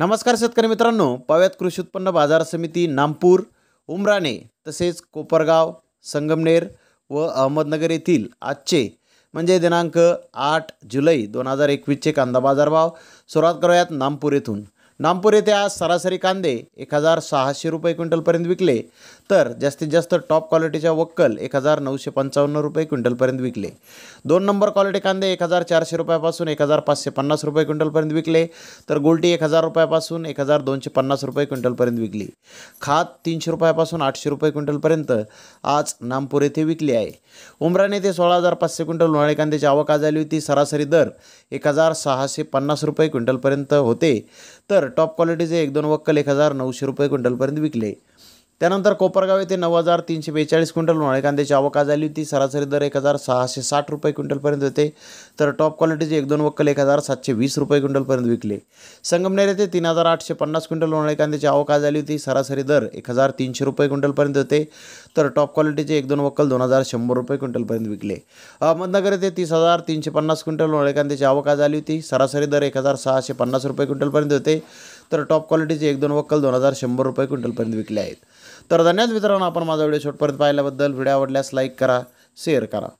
नमस्कार शेतकरी मित्रांनो पव्यात कृषी उत्पन्न बाजार समिती नामपूर उमराणे तसेच कोपरगाव संगमनेर व अहमदनगर येथील आजचे म्हणजे दिनांक आठ जुलै दोन हजार एकवीसचे कांदा बाजारभाव सुरुवात करूयात नामपूर येथून नामपूर येथे आज सरासरी कांदे एक हजार सहाशे रुपये क्विंटलपर्यंत विकले तर जास्तीत जास्त टॉप क्वालिटीच्या वक्कल एक हजार नऊशे पंचावन्न रुपये क्विंटलपर्यंत विकले दोन नंबर क्वालिटी कांदे एक हजार चारशे रुपयापासून एक हजार पाचशे पन्नास रुपये क्विंटलपर्यंत विकले तर गोल्टी एक हजार रुपयापासून एक हजार दोनशे पन्नास रुपये क्विंटलपर्यंत विकली खात तीनशे रुपयापासून आठशे रुपये क्विंटलपर्यंत आज नामपूर येथे विकली आहे उमराने येथे सोळा हजार पाचशे क्विंटल उन्हाळी कांद्याची आवक आज आली होती सरासरी दर एक हजार सहाशे पन्नास रुपये क्विंटलपर्यंत होते तर टॉप क्वालिटीचे एक दोन वक्कल एक हजार नऊशे रुपये क्विंटलपर्यंत विकले त्यानंतर कोपरगाव येथे नऊ हजार तीनशे बेचाळीस क्विंटल उन्हाळी कांद्याची आवक झाली होती सरासरी दर एक हजार सहाशे साठ रुपये क्विंटलपर्यंत होते तर टॉप क्वालिटीचे एक दोन वक्कल एक हजार सातशे वीस रुपये क्विंटलपर्यंत विकले संगमनेर येथे तीन हजार आठशे पन्नास क्विंटल उन्हाळी कांद्याची आवक झाली होती सरासरी दर एक हजार तीनशे रुपये क्विंटलपर्यंत होते तर टॉप क्वालिटीचे एक दोन वक्कल दोन हजार शंभर रुपये क्विंटलपर्यंत विकले अहमदनगर येथे तीस हजार तीनशे पन्नास क्विंटल उन्हाळी कांद्याची आवक झाली आली होती सरासरी दर एक हजार सहाशे पन्नास रुपये क्विंटलपर्यंत होते तर टॉप क्वालिटीचे एक दोन वक्कल दोन हजार शंभर रुपये क्विंटलपर्यंत विकले आहेत तर धन्यवाद मित्रांनो आपण माझा व्हिडिओ शॉटपर्यंत पाहिल्याबद्दल व्हिडिओ आवडल्यास लाईक करा शेअर करा